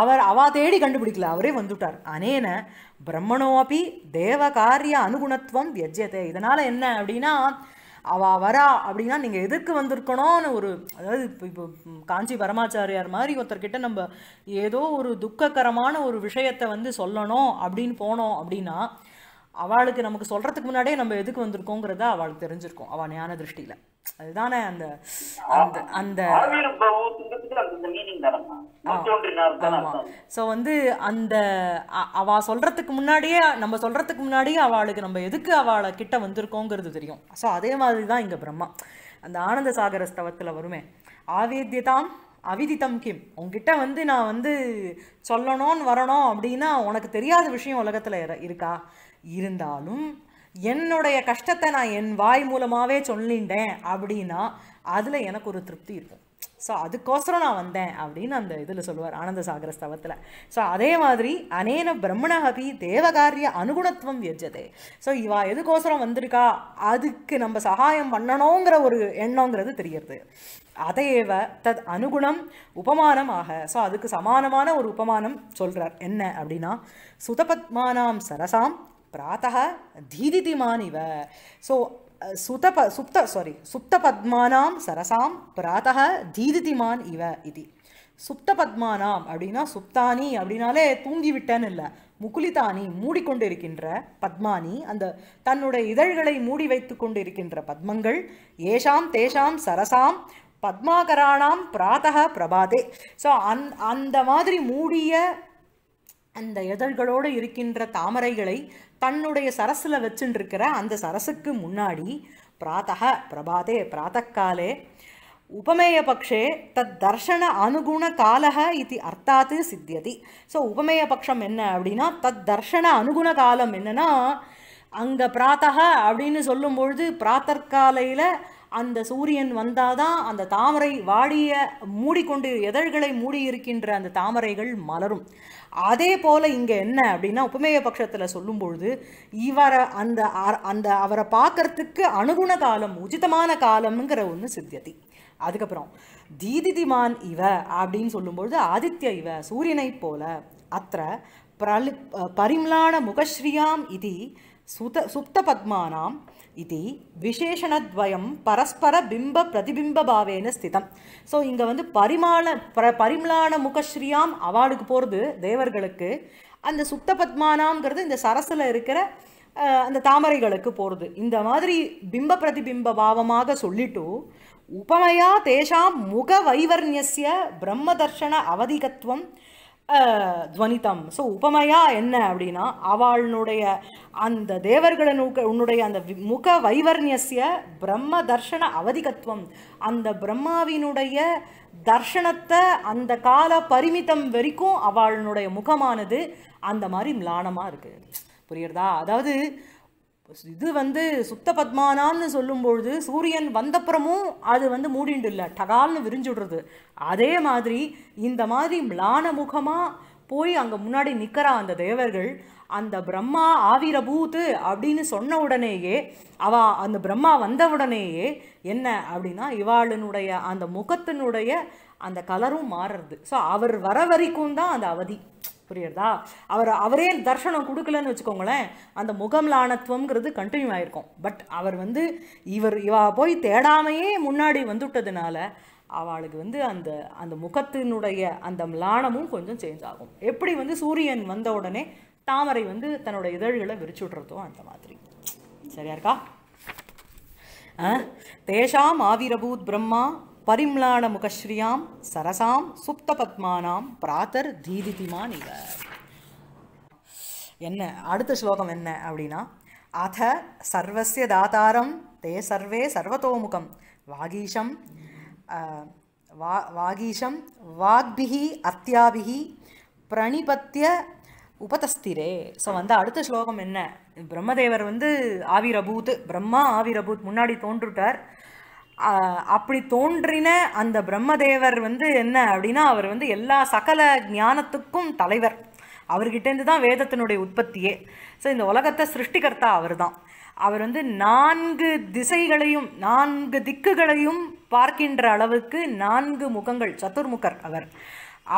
அவர் அவா தேடி கண்டுபிடிக்கல அவரே வந்துட்டார் அனேன பிரம்மணோ அப்படி தேவ காரிய அனுகுணத்துவம் வியஜ்யத்தை இதனால் என்ன அப்படின்னா அவா வரா அப்படின்னா நீங்கள் எதுக்கு வந்திருக்கணும்னு ஒரு அதாவது இப்போ இப்போ காஞ்சி பரமாச்சாரியார் மாதிரி ஒருத்தர்கிட்ட நம்ம ஏதோ ஒரு துக்ககரமான ஒரு விஷயத்தை வந்து சொல்லணும் அப்படின்னு போனோம் அப்படின்னா அவளுக்கு நமக்கு சொல்றதுக்கு முன்னாடியே நம்ம எதுக்கு வந்திருக்கோங்கிறத அவளுக்கு தெரிஞ்சிருக்கும் அவள் ஞான திருஷ்டியில அதுதானே அந்த அந்த அந்த ஸோ வந்து அந்த அவ சொல்றதுக்கு முன்னாடியே நம்ம சொல்றதுக்கு முன்னாடியே அவளுக்கு நம்ம எதுக்கு அவளை கிட்ட வந்திருக்கோங்கிறது தெரியும் ஸோ அதே மாதிரி தான் இங்க பிரம்மா அந்த ஆனந்த சாகர ஸ்தவத்தில் வருமே ஆவேத்தியதாம் அவிதித்தம் கிம் உங்ககிட்ட வந்து நான் வந்து சொல்லணும்னு வரணும் அப்படின்னா உனக்கு தெரியாத விஷயம் உலகத்தில் இருக்கா இருந்தாலும் என்னுடைய கஷ்டத்தை நான் என் வாய் மூலமாகவே சொல்லிட்டேன் அப்படின்னா அதில் எனக்கு ஒரு திருப்தி இருக்கும் ஸோ அதுக்கோசரம் நான் வந்தேன் அப்படின்னு அந்த இதில் சொல்லுவார் ஆனந்த சாகர ஸ்தவத்தில் ஸோ அதே மாதிரி அனேன பிரம்மணஹபி தேவகாரிய அனுகுணத்துவம் வியஜதே ஸோ இவா எதுக்கோசரம் வந்திருக்கா அதுக்கு நம்ம சகாயம் பண்ணணுங்கிற ஒரு எண்ணங்கிறது தெரியறது அதையேவ தத் அனுகுணம் உபமானம் ஆக ஸோ அதுக்கு சமானமான ஒரு உபமானம் சொல்கிறார் என்ன அப்படின்னா சுதபத்மானாம் சரசாம் இவ ஸோ சுத ப சுப்த சாரி சுத்த பத்மானாம் சரசாம் பிராத்தः தீதிதிமான் இவ இது பத்மானாம் அப்படின்னா சுப்தானி அப்படின்னாலே தூங்கிவிட்டேன்னு இல்லை முகுலிதானி மூடிக்கொண்டிருக்கின்ற பத்மானி அந்த தன்னுடைய இதழ்களை மூடி வைத்து கொண்டிருக்கின்ற பத்மங்கள் ஏஷாம் தேஷாம் சரசாம் பத்மாகராணாம் பிராத்தக பிரபாதே ஸோ அந் அந்த மாதிரி மூடிய அந்த இதழ்களோடு இருக்கின்ற தாமரைகளை தன்னுடைய சரஸில் வச்சுட்டுருக்கிற அந்த சரஸுக்கு முன்னாடி பிராத்தக பிரபாதே பிராத்தக்காலே உபமேயபக்ஷே தத் தர்ஷன அனுகுண காலக இது அர்த்தாத்து சித்தியதி ஸோ உபமேயபக்ஷம் என்ன அப்படின்னா தத் தர்ஷன அனுகுண காலம் என்னென்னா அங்கே பிராத்தக அப்படின்னு சொல்லும்பொழுது பிராத்தற்காலையில் அந்த சூரியன் வந்தாதான் அந்த தாமரை வாடிய மூடிக்கொண்டு எதழ்களை மூடி இருக்கின்ற அந்த தாமரைகள் மலரும் அதே போல் இங்கே என்ன அப்படின்னா உபமேய பட்சத்தில் சொல்லும்பொழுது இவரை அந்த அந்த அவரை பார்க்கறதுக்கு அனுகுண காலம் உச்சிதமான காலம்ங்கிற ஒன்று சித்தியதி அதுக்கப்புறம் தீதிதிமான் இவ அப்படின்னு சொல்லும்பொழுது ஆதித்ய இவ சூரியனைப் போல அத்த பிரலி பரிம்லான முகஸ்ரீயாம் இது சுத சுப்த பத்மானாம் ఇది பரஸ்பர పరస్పర பிரதிபிம்ப ప్రతిబింబభావేన ஸ்திதம் ஸோ இங்கே வந்து பரிமாண பர பரிமளான முகஸ்ரீயாம் அவார்டுக்கு போகிறது தேவர்களுக்கு அந்த சுத்த பத்மானாம்ங்கிறது இந்த சரஸில் இருக்கிற அந்த தாமரைகளுக்கு போகிறது இந்த மாதிரி பிம்ப பிரதிபிம்ப பாவமாக சொல்லிட்டு உபமையா தேஷாம் முக வைவர்ணிய பிரம்ம தர்ஷன அவதிகத்துவம் துவனிதம் ஸோ உபமையா என்ன அப்படின்னா அவளுடைய அந்த தேவர்களின் உன்னுடைய அந்த முக வைவர்ணியசிய பிரம்ம தர்ஷன அவதிகத்துவம் அந்த பிரம்மாவினுடைய தர்ஷனத்தை அந்த கால பரிமிதம் வரைக்கும் அவளுடைய முகமானது அந்த மாதிரி மிளானமாக இருக்குது புரியுறதா அதாவது இது வந்து சுத்த பத்மானான்னு சொல்லும்பொழுது சூரியன் வந்தப்புறமும் அது வந்து மூடிண்டு இல்லை டகால்னு விடுறது அதே மாதிரி இந்த மாதிரி மிளான முகமாக போய் அங்கே முன்னாடி நிற்கிறா அந்த தேவர்கள் அந்த பிரம்மா ஆவிரபூத்து அப்படின்னு சொன்ன உடனேயே அவ அந்த பிரம்மா வந்த உடனேயே என்ன அப்படின்னா இவாளினுடைய அந்த முகத்தினுடைய அந்த கலரும் மாறுறது ஸோ அவர் வர வரைக்கும் தான் அந்த அவதி புரியுறதா அவர் அவரே தர்ஷனம் கொடுக்கலன்னு வச்சுக்கோங்களேன் அந்த முகம் லானத்துவங்கிறது கண்டினியூ ஆகிருக்கும் பட் அவர் வந்து இவர் இவா போய் தேடாமையே முன்னாடி வந்துவிட்டதுனால அவளுக்கு வந்து அந்த அந்த முகத்தினுடைய அந்த லானமும் கொஞ்சம் சேஞ்ச் ஆகும் எப்படி வந்து சூரியன் வந்த உடனே தாமரை வந்து தன்னோட இதழ்களை விரிச்சு விட்றதோ அந்த மாதிரி சரியா இருக்கா தேஷாம் ஆவிரபூத் பிரம்மா பரிம்லான முகஸ்ரீயாம் சரசாம் சுப்த பத்மானாம் பிராத்தர் தீதிதிமான் இவ என்ன அடுத்த ஸ்லோகம் என்ன அப்படின்னா அத சர்வசிய தாத்தாரம் தே சர்வே சர்வதோமுகம் வாகீஷம் வா வாகீஷம் வாக்பிகி அத்தியாபிகி பிரணிபத்திய உபதஸ்திரே ஸோ வந்து அடுத்த ஸ்லோகம் என்ன பிரம்மதேவர் வந்து ஆவிரபூத் பிரம்மா ஆவிரபூத் முன்னாடி தோன்றுட்டார் அப்படி தோன்றின அந்த பிரம்மதேவர் வந்து என்ன அப்படின்னா அவர் வந்து எல்லா சகல ஞானத்துக்கும் தலைவர் அவர்கிட்டேருந்து தான் வேதத்தினுடைய உற்பத்தியே ஸோ இந்த உலகத்தை சிருஷ்டிகர்த்தா அவர் தான் அவர் வந்து நான்கு திசைகளையும் நான்கு திக்குகளையும் பார்க்கின்ற அளவுக்கு நான்கு முகங்கள் சத்துர்முகர் அவர்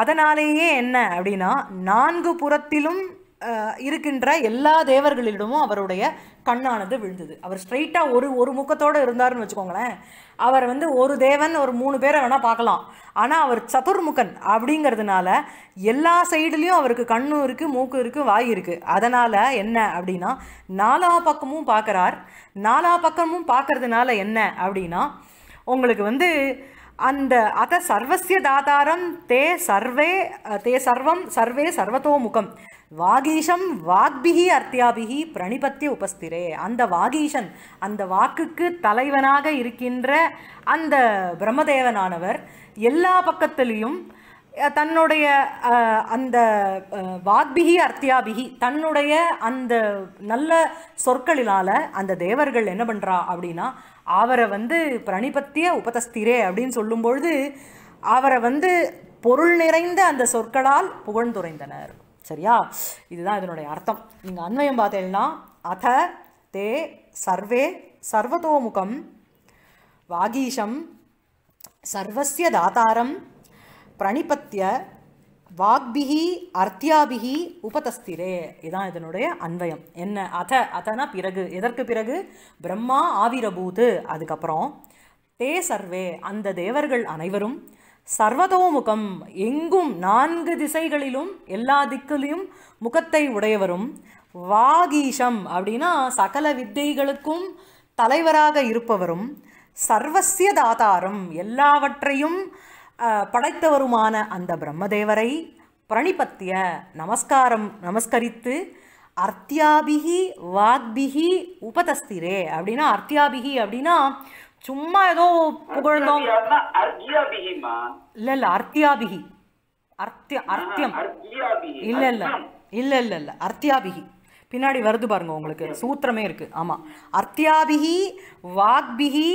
அதனாலேயே என்ன அப்படின்னா நான்கு புறத்திலும் இருக்கின்ற எல்லா தேவர்களிடமும் அவருடைய கண்ணானது விழுந்தது அவர் ஸ்ட்ரைட்டாக ஒரு ஒரு முகத்தோடு இருந்தார்னு வச்சுக்கோங்களேன் அவர் வந்து ஒரு தேவன் ஒரு மூணு பேரை வேணால் பார்க்கலாம் ஆனால் அவர் சதுர்முகன் அப்படிங்கிறதுனால எல்லா சைடுலேயும் அவருக்கு கண்ணும் இருக்குது மூக்கு இருக்குது வாய் இருக்குது அதனால் என்ன அப்படின்னா நாலா பக்கமும் பார்க்குறார் நாலா பக்கமும் பார்க்கறதுனால என்ன அப்படின்னா உங்களுக்கு வந்து அந்த அத சர்வசிய தாதாரம் தே சர்வே தே சர்வம் சர்வே முகம் வாகீஷம் வாக்பிகி அர்த்தியாபிகி பிரணிபத்தி உபஸ்திரே அந்த வாகீஷன் அந்த வாக்குக்கு தலைவனாக இருக்கின்ற அந்த பிரம்மதேவனானவர் எல்லா பக்கத்திலையும் தன்னுடைய அந்த வாக்பிகி அர்த்தியாபிகி தன்னுடைய அந்த நல்ல சொற்களினால் அந்த தேவர்கள் என்ன பண்ணுறா அப்படின்னா அவரை வந்து பிரணிபத்திய உபதஸ்திரே அப்படின்னு சொல்லும்பொழுது அவரை வந்து பொருள் நிறைந்த அந்த சொற்களால் புகழ்ந்துரைந்தனர் சரியா இதுதான் இதனுடைய அர்த்தம் நீங்கள் அன்வயம் பார்த்தேன்னா அத தே சர்வே சர்வதோமுகம் வாகீஷம் சர்வசிய தாத்தாரம் பிரணிபத்திய வாக்பிகி அர்த்தியாபிகி உபதஸ்திரே இதுதான் இதனுடைய அன்வயம் என்ன அத அதனா பிறகு எதற்கு பிறகு பிரம்மா ஆவிரபூது அதுக்கப்புறம் தே சர்வே அந்த தேவர்கள் அனைவரும் சர்வதோமுகம் எங்கும் நான்கு திசைகளிலும் எல்லா திக்கிலையும் முகத்தை உடையவரும் வாகீஷம் அப்படின்னா சகல வித்தைகளுக்கும் தலைவராக இருப்பவரும் சர்வசிய தாதாரம் எல்லாவற்றையும் படைத்தவருமான அந்த பிரம்மதேவரை பிரணிபத்திய நமஸ்காரம் நமஸ்கரித்து அர்த்தியாபிகி வாக்பிகி உபதஸ்திரே அப்படின்னா அர்த்தியாபிகி அப்படின்னா சும்மா ஏதோ புகழ்ந்தோம் இல்ல இல்ல அர்த்தியாபிகி அர்த்திய அர்த்தியம் இல்ல இல்ல இல்ல இல்ல இல்ல அர்த்தியாபிகி பின்னாடி வருது பாருங்க உங்களுக்கு சூத்திரமே இருக்கு ஆமா அர்த்தியாபிகி வாக்பிகி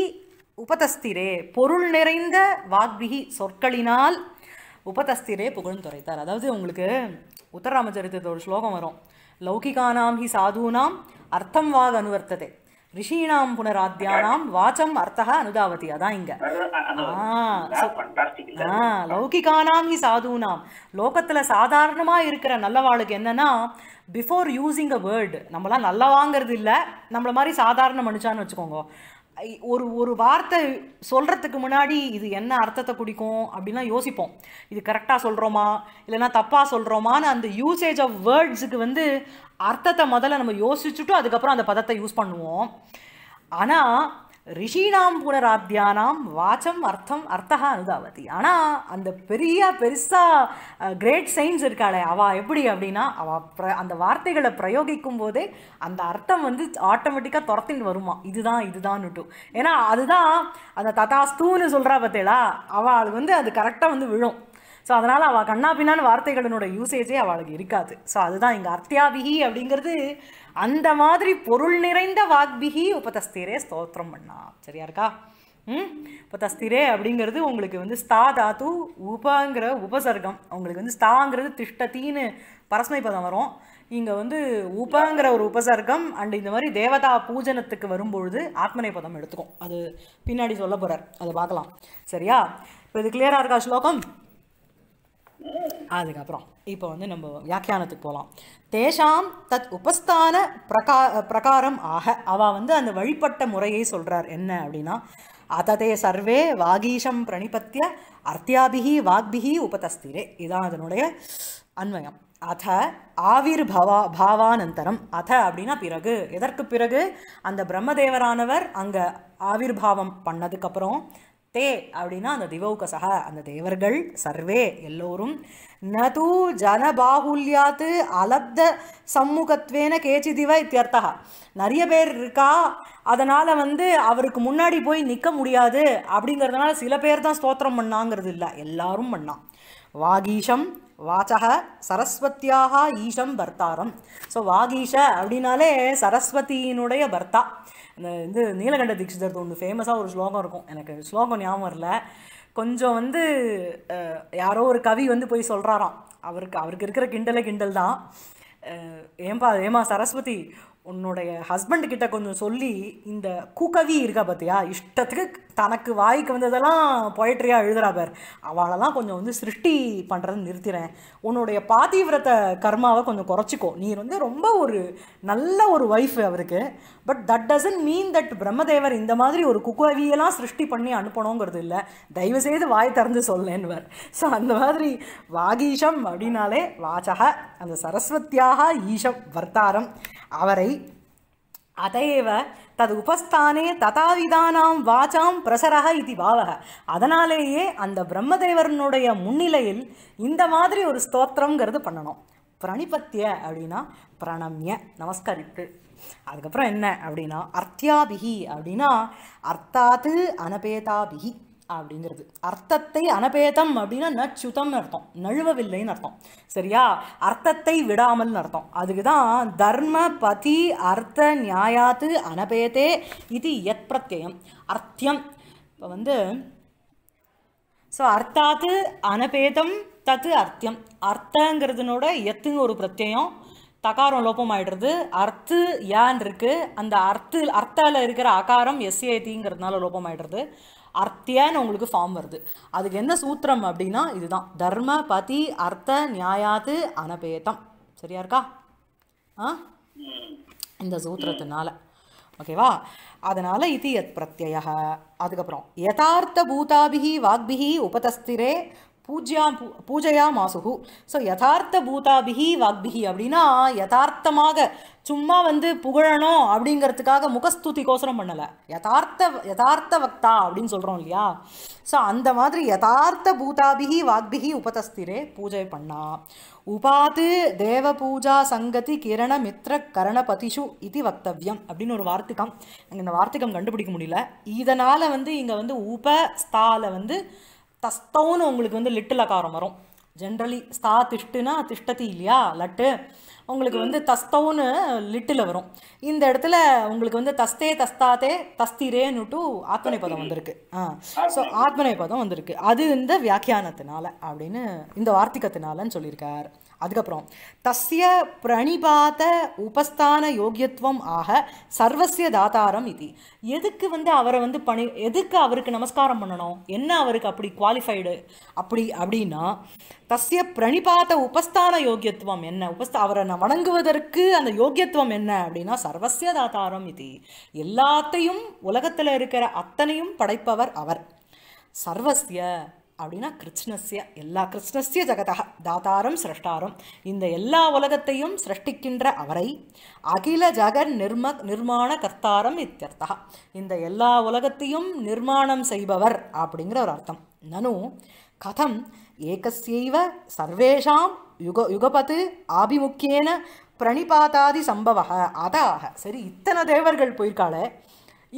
உபதஸ்திரே பொருள் நிறைந்த வாக்விகி சொற்களினால் உபதஸ்திரே புகழ்ந்துரைத்தார் அதாவது உங்களுக்கு உத்தரராமச்சரித்தத்தோட ஒரு ஸ்லோகம் வரும் லௌகிகானாம் ஹி சாதுனாம் அர்த்தம் வாக் அனுவர்த்ததே ரிஷீனாம் புனராத்தியானாம் வாச்சம் அர்த்தக அனுதாவதி அதான் இங்க ஆ லௌகிகானாம் ஹி சாதுனாம் லோகத்தில் சாதாரணமாக இருக்கிற நல்லவாளுக்கு என்னன்னா பிஃபோர் யூஸிங் அ வேர்டு நம்மளாம் நல்லவாங்கிறது இல்லை நம்மள மாதிரி சாதாரண மனுஷான்னு வச்சுக்கோங்க ஒரு ஒரு வார்த்தை சொல்கிறதுக்கு முன்னாடி இது என்ன அர்த்தத்தை குடிக்கும் அப்படின்லாம் யோசிப்போம் இது கரெக்டாக சொல்கிறோமா இல்லைனா தப்பாக சொல்கிறோமான்னு அந்த யூசேஜ் ஆஃப் வேர்ட்ஸுக்கு வந்து அர்த்தத்தை முதல்ல நம்ம யோசிச்சுட்டு அதுக்கப்புறம் அந்த பதத்தை யூஸ் பண்ணுவோம் ஆனால் ரிஷீனாம் புனராத்தியானாம் வாச்சம் அர்த்தம் அர்த்தகா அனுதாவதி ஆனால் அந்த பெரிய பெருசாக கிரேட் சயின்ஸ் இருக்காளே அவள் எப்படி அப்படின்னா அவள் ப்ர அந்த வார்த்தைகளை பிரயோகிக்கும் போதே அந்த அர்த்தம் வந்து ஆட்டோமேட்டிக்காக துரத்தின்னு வருமா இதுதான் டூ ஏன்னா அதுதான் அந்த ததாஸ்தூன்னு சொல்கிறா பார்த்தேடா அவள் வந்து அது கரெக்டாக வந்து விழும் ஸோ அதனால் அவள் கண்ணா பின்னான்னு வார்த்தைகளினோட யூசேஜே அவளுக்கு இருக்காது ஸோ அதுதான் இங்கே அர்த்தியாபிகி அப்படிங்கிறது அந்த மாதிரி பொருள் நிறைந்த வாக்பிகி உபதஸ்திரே ஸ்தோத்திரம் பண்ணா சரியா இருக்கா ம் உபதஸ்திரே அப்படிங்கிறது உங்களுக்கு வந்து ஸ்தா தாத்து உபங்கிற உபசர்க்கம் உங்களுக்கு வந்து ஸ்தாங்கிறது திஷ்டத்தின்னு பரஸ்மை பதம் வரும் இங்கே வந்து உபங்கிற ஒரு உபசர்க்கம் அண்ட் இந்த மாதிரி தேவதா பூஜனத்துக்கு வரும்பொழுது ஆத்மனை பதம் எடுத்துக்கும் அது பின்னாடி சொல்ல போகிறார் அதை பார்க்கலாம் சரியா இப்போ இது கிளியராக இருக்கா ஸ்லோகம் அதுக்கப்புறம் இப்போ வந்து நம்ம வியாக்கியானத்துக்கு போகலாம் தேஷாம் தத் உபஸ்தான பிரகா பிரகாரம் ஆக அவ வந்து அந்த வழிபட்ட முறையை சொல்கிறார் என்ன அப்படின்னா அததே சர்வே வாகீஷம் பிரணிபத்திய அர்த்தியாபிகி வாக்பிகி உபதஸ்திரே இதான் அதனுடைய அன்வயம் அத ஆவிர் பவா பாவானந்தரம் அத அப்படின்னா பிறகு எதற்கு பிறகு அந்த பிரம்மதேவரானவர் அங்கே ஆவிர்பாவம் பண்ணதுக்கப்புறம் தே அப்படின்னா அந்த திவௌகசக அந்த தேவர்கள் சர்வே எல்லோரும் நது ஜனபாகுல்யாத்து அலப்த சம்முகத்வேன கேச்சிதிவ இத்தியர்த்தா நிறைய பேர் இருக்கா அதனால் வந்து அவருக்கு முன்னாடி போய் நிற்க முடியாது அப்படிங்கிறதுனால சில பேர் தான் ஸ்தோத்திரம் பண்ணாங்கிறது இல்லை எல்லாரும் பண்ணா வாகீஷம் வாச்சக சரஸ்வத்தியாக ஈஷம் பர்த்தாரம் ஸோ வாகீஷ அப்படின்னாலே சரஸ்வதியினுடைய பர்த்தா அந்த வந்து நீலகண்ட தீட்சிதர் ஒன்று ஃபேமஸாக ஒரு ஸ்லோகம் இருக்கும் எனக்கு ஸ்லோகம் ஞாபகம் வரல கொஞ்சம் வந்து யாரோ ஒரு கவி வந்து போய் சொல்கிறாராம் அவருக்கு அவருக்கு இருக்கிற கிண்டலே கிண்டல் தான் ஏம்பா ஏமா சரஸ்வதி உன்னுடைய ஹஸ்பண்ட் கிட்ட கொஞ்சம் சொல்லி இந்த குகவி இருக்கா பார்த்தியா இஷ்டத்துக்கு தனக்கு வாய்க்கு வந்ததெல்லாம் பொயட்ரியாக எழுதுகிறா பேர் அவளெல்லாம் கொஞ்சம் வந்து சிருஷ்டி பண்ணுறதை நிறுத்திறேன் உன்னுடைய பாதிவிரத கர்மாவை கொஞ்சம் குறைச்சிக்கோ நீ வந்து ரொம்ப ஒரு நல்ல ஒரு ஒய்ஃப் அவருக்கு but that doesn't mean that Brahmadevar இந்த மாதிரி ஒரு குக்கவியெல்லாம் சிருஷ்டி பண்ணி அனுப்பணுங்கிறது இல்லை தயவு செய்து வாய் திறந்து சொல்லேன்வர் ஸோ அந்த மாதிரி வாகீஷம் அப்படின்னாலே வாச்சக அந்த சரஸ்வத்தியாக ஈஷம் வர்த்தாரம் அவரை अत தது உபஸ்தானே ததாவிதானாம் வாச்சாம் பிரசரக இது பாவக அதனாலேயே அந்த பிரம்மதேவரனுடைய முன்னிலையில் இந்த மாதிரி ஒரு ஸ்தோத்திரங்கிறது பண்ணணும் பிரணிபத்திய அப்படின்னா பிரணம்ய நமஸ்கரித்து அதுக்கப்புறம் என்ன அப்படின்னா அர்த்தியாபிகி அப்படின்னா அர்த்தாத்து அனபேதாபிகி அப்படிங்கிறது அர்த்தத்தை அனபேதம் அப்படின்னா நச்சுதம்னு அர்த்தம் நழுவவில்லைன்னு அர்த்தம் சரியா அர்த்தத்தை விடாமல்னு அர்த்தம் அதுக்கு தான் தர்ம பதி அர்த்த நியாயாத்து அனபேதே இது எத் பிரத்யம் அர்த்தியம் இப்போ வந்து ஸோ அர்த்தாத்து அனபேதம் தத்து அர்த்தியம் அர்த்தங்கிறதுனோட எத்துங்க ஒரு பிரத்யம் தகாரம் லோபம் ஆகிடுறது அர்த்து ஏன் இருக்குது அந்த அர்த்து அர்த்தாவில் இருக்கிற அகாரம் எஸ்ஏதிங்கிறதுனால லோபம் ஆகிடுறது அர்த்தியான்னு உங்களுக்கு ஃபார்ம் வருது அதுக்கு என்ன சூத்திரம் அப்படின்னா இதுதான் தர்ம பதி அர்த்த நியாயாது அனபேதம் சரியா இருக்கா ஆ இந்த சூத்திரத்தினால ஓகேவா அதனால் இது எத் பிரத்யய அதுக்கப்புறம் யதார்த்த பூதாபிகி வாக்பிகி உபதஸ்திரே பூஜ்யா பூ பூஜையா மாசுகு ஸோ யதார்த்த பூதாபிகி வாக்பிகி அப்படின்னா யதார்த்தமாக சும்மா வந்து புகழணும் அப்படிங்கிறதுக்காக முகஸ்துதி கோசரம் பண்ணலை யதார்த்த யதார்த்த வக்தா அப்படின்னு சொல்கிறோம் இல்லையா ஸோ அந்த மாதிரி யதார்த்த பூதாபிகி வாக்பிகி உபதஸ்திரே பூஜை பண்ணா உபாத்து தேவ பூஜா சங்கதி கிரண மித்ர கரண பதிஷு இது வக்தவியம் அப்படின்னு ஒரு வார்த்திகம் இந்த வார்த்திகம் கண்டுபிடிக்க முடியல இதனால் வந்து இங்கே வந்து உபஸ்தால வந்து தஸ்தவுன்னு உங்களுக்கு வந்து லிட்டில் அகாரம் வரும் ஜென்ரலி ஸ்தா திஷ்டுனா திஷ்டதி இல்லையா லட்டு உங்களுக்கு வந்து தஸ்தவுன்னு லிட்டில் வரும் இந்த இடத்துல உங்களுக்கு வந்து தஸ்தே தஸ்தாத்தே தஸ்திரேன்னு ஆத்மனை பதம் வந்திருக்கு ஆ ஸோ ஆத்மனை பதம் வந்திருக்கு அது இந்த வியாக்கியானத்தினால அப்படின்னு இந்த வார்த்திகத்தினாலன்னு சொல்லியிருக்கார் அதுக்கப்புறம் தஸ்ய பிரணிபாத உபஸ்தான யோகியத்துவம் ஆக சர்வசிய தாத்தாரம் இது எதுக்கு வந்து அவரை வந்து பணி எதுக்கு அவருக்கு நமஸ்காரம் பண்ணணும் என்ன அவருக்கு அப்படி குவாலிஃபைடு அப்படி அப்படின்னா தஸ்ய பிரணிபாத உபஸ்தான யோகியத்துவம் என்ன உபஸ்த அவரை நான் வணங்குவதற்கு அந்த யோகியத்துவம் என்ன அப்படின்னா சர்வசிய தாத்தாரம் இது எல்லாத்தையும் உலகத்தில் இருக்கிற அத்தனையும் படைப்பவர் அவர் சர்வசிய அப்படின்னா கிருஷ்ணஸ்ய எல்லா கிருஷ்ணஸ்ய ஜகதக தாத்தாரம் சிரஷ்டாரம் இந்த எல்லா உலகத்தையும் சிருஷ்டிக்கின்ற அவரை அகில ஜகன் நிர்ம நிர்மாண கர்த்தாரம் இத்தியர்த்தா இந்த எல்லா உலகத்தையும் நிர்மாணம் செய்பவர் அப்படிங்கிற ஒரு அர்த்தம் நனு கதம் ஏகஸ்யைவ சர்வேஷாம் யுக யுகபது ஆபிமுக்கியன பிரணிபாதாதி சம்பவ அதாக சரி இத்தனை தேவர்கள் போயிருக்காளே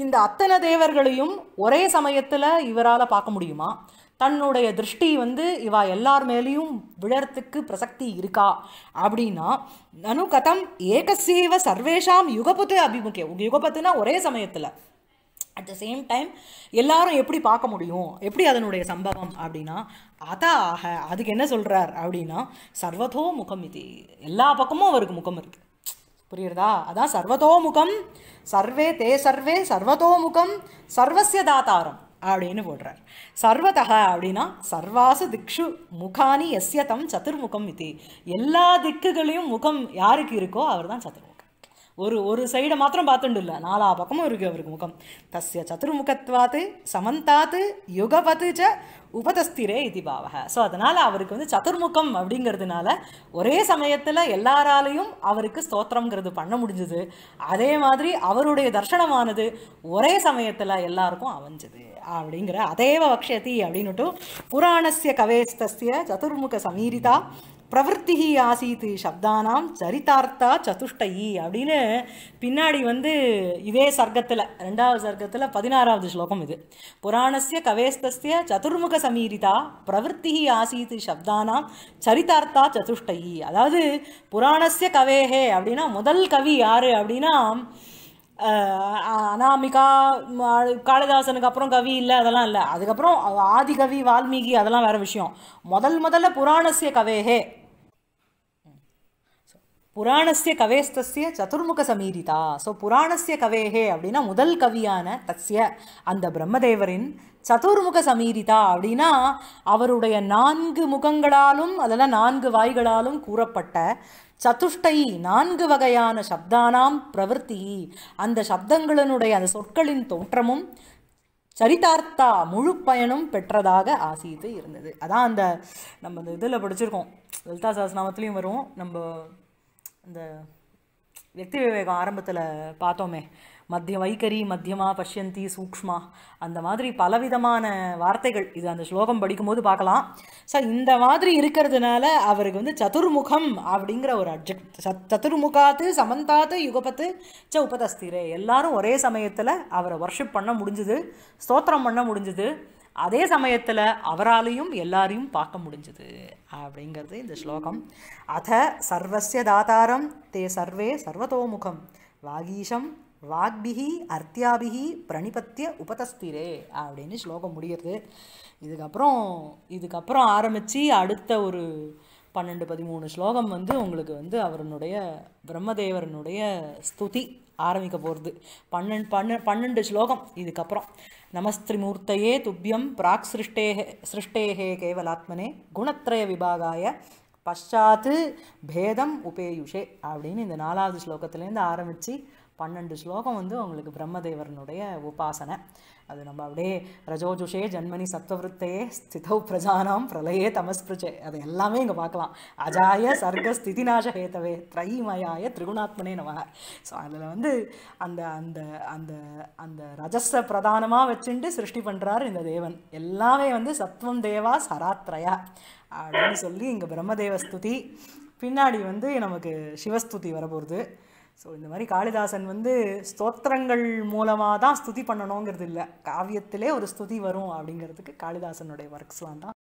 இந்த அத்தனை தேவர்களையும் ஒரே சமயத்தில் இவரால் பார்க்க முடியுமா தன்னுடைய திருஷ்டி வந்து இவா எல்லார் மேலேயும் விழறத்துக்கு பிரசக்தி இருக்கா அப்படின்னா நனு கதம் ஏகசேவ சர்வேஷாம் யுகபத்து அபிமுக்கியம் யுகபத்துனா ஒரே சமயத்தில் அட் த சேம் டைம் எல்லாரும் எப்படி பார்க்க முடியும் எப்படி அதனுடைய சம்பவம் அப்படின்னா அதா ஆக அதுக்கு என்ன சொல்கிறார் அப்படின்னா சர்வதோ முகம் இது எல்லா பக்கமும் அவருக்கு முகம் இருக்குது புரியுறதா அதான் சர்வதோமுகம் சர்வே தே சர்வே சர்வதோமுகம் சர்வசிய தாத்தாரம் அப்படின்னு போடுறார் சர்வதக அப்படின்னா சர்வாசு திக்ஷு முகானி எஸ்யதம் சதுர்முகம் இது எல்லா திக்குகளையும் முகம் யாருக்கு இருக்கோ அவர் தான் சதுர்முகம் ஒரு ஒரு சைடை மாத்திரம் இல்லை நாலா பக்கமும் இருக்குது அவருக்கு முகம் தஸ்ய சதுர்முகத்வாத்து சமந்தாத்து யுகபத்து ச உபதஸ்திரே இது பாவக ஸோ அதனால் அவருக்கு வந்து சதுர்முகம் அப்படிங்கிறதுனால ஒரே சமயத்தில் எல்லாராலையும் அவருக்கு ஸ்தோத்திரங்கிறது பண்ண முடிஞ்சது அதே மாதிரி அவருடைய தர்ஷனமானது ஒரே சமயத்தில் எல்லாருக்கும் அமைஞ்சது அப்படிங்கிற அதேவ வக்ஷதி அப்படின்னுட்டு புராணசிய கவேஸ்தஸ்ய சதுர்முக சமீரிதா பிரவர்த்திகி ஆசீத்து சப்தானாம் சரிதார்த்தா சதுஷ்டயி அப்படின்னு பின்னாடி வந்து இதே சர்க்கத்தில் ரெண்டாவது சர்க்கத்தில் பதினாறாவது ஸ்லோகம் இது புராணஸ்ய கவேஸ்தஸ்ய சதுர்முக சமீரிதா பிரவருத்திகி ஆசீத்து சப்தானாம் சரிதார்த்தா சதுஷ்டயி அதாவது புராணஸ்ய கவேஹே அப்படின்னா முதல் கவி யார் அப்படின்னா அனாமிகா காளிதாசனுக்கு அப்புறம் கவி இல்லை அதெல்லாம் இல்லை அதுக்கப்புறம் ஆதி கவி வால்மீகி அதெல்லாம் வேறு விஷயம் முதல் முதல்ல புராணசிய கவேகே புராணசிய கவேஸ்தஸ்ய சதுர்முக சமீரிதா ஸோ புராணசிய கவேகே அப்படின்னா முதல் கவியான தஸ்ய அந்த பிரம்மதேவரின் சதுர்முக சமீரிதா அப்படின்னா அவருடைய நான்கு முகங்களாலும் அதெல்லாம் நான்கு வாய்களாலும் கூறப்பட்ட சதுஷ்டை நான்கு வகையான சப்தானாம் பிரவருத்தி அந்த சப்தங்களினுடைய அந்த சொற்களின் தோற்றமும் சரிதார்த்தா முழு பயனும் பெற்றதாக ஆசித்து இருந்தது அதான் அந்த நம்ம இந்த இதில் படிச்சிருக்கோம் லலிதா சாஸ்நாமத்துலேயும் வரும் நம்ம இந்த வக்தி விவேகம் ஆரம்பத்தில் பார்த்தோமே மத்திய வைக்கரி மத்தியமா பஷ்யந்தி சூக்ஷ்மா அந்த மாதிரி பலவிதமான வார்த்தைகள் இது அந்த ஸ்லோகம் படிக்கும்போது பார்க்கலாம் ஸோ இந்த மாதிரி இருக்கிறதுனால அவருக்கு வந்து சதுர்முகம் அப்படிங்கிற ஒரு அப்ஜெக்ட் சத் சதுர்முகாத்து சமந்தாத்து யுகபத்து ச உபதஸ்திரே எல்லாரும் ஒரே சமயத்தில் அவரை ஒர்ஷிப் பண்ண முடிஞ்சுது ஸ்தோத்திரம் பண்ண முடிஞ்சுது அதே சமயத்தில் அவராலையும் எல்லாரையும் பார்க்க முடிஞ்சது அப்படிங்கிறது இந்த ஸ்லோகம் அத சர்வசிய தாத்தாரம் தே சர்வே சர்வதோமுகம் வாகீஷம் வாக்பிகி அர்த்தியாபிகி பிரணிபத்திய உபதஸ்திரே அப்படின்னு ஸ்லோகம் முடிகிறது இதுக்கப்புறம் இதுக்கப்புறம் ஆரம்பித்து அடுத்த ஒரு பன்னெண்டு பதிமூணு ஸ்லோகம் வந்து உங்களுக்கு வந்து அவருடைய பிரம்மதேவரனுடைய ஸ்துதி ஆரம்பிக்க போகிறது பன்னெண்டு பன்ன பன்னெண்டு ஸ்லோகம் இதுக்கப்புறம் நமஸ்திரிமூர்த்தையே துப்பியம் பிராக் சிருஷ்டேகே சிருஷ்டேகே கேவலாத்மனே குணத்ரய விபாகாய பஷாத்து பேதம் உபேயுஷே அப்படின்னு இந்த நாலாவது ஸ்லோகத்துலேருந்து ஆரம்பித்து பன்னெண்டு ஸ்லோகம் வந்து அவங்களுக்கு பிரம்மதேவரனுடைய உபாசனை அது நம்ம அப்படியே ரஜோஜுஷே ஜன்மனி சத்வருத்தையே ஸ்திதௌ பிரஜானாம் பிரலயே தமஸ்பிருஜே அது எல்லாமே இங்கே பார்க்கலாம் அஜாய சர்க்க ஸ்திதிநாச ஹேதவே திரைமயாய திரிகுணாத்மனே நமக ஸோ அதில் வந்து அந்த அந்த அந்த அந்த ரஜஸை பிரதானமாக வச்சுட்டு சிருஷ்டி பண்ணுறாரு இந்த தேவன் எல்லாமே வந்து சத்வம் தேவா சராத்ரயா அப்படின்னு சொல்லி இங்கே பிரம்மதேவஸ்துதி பின்னாடி வந்து நமக்கு சிவஸ்துதி வரப்போகுது ஸோ இந்த மாதிரி காளிதாசன் வந்து ஸ்தோத்திரங்கள் மூலமாக தான் ஸ்துதி பண்ணணுங்கிறது இல்லை காவியத்திலே ஒரு ஸ்துதி வரும் அப்படிங்கிறதுக்கு காளிதாசனுடைய ஒர்க்ஸ்லாம் தான்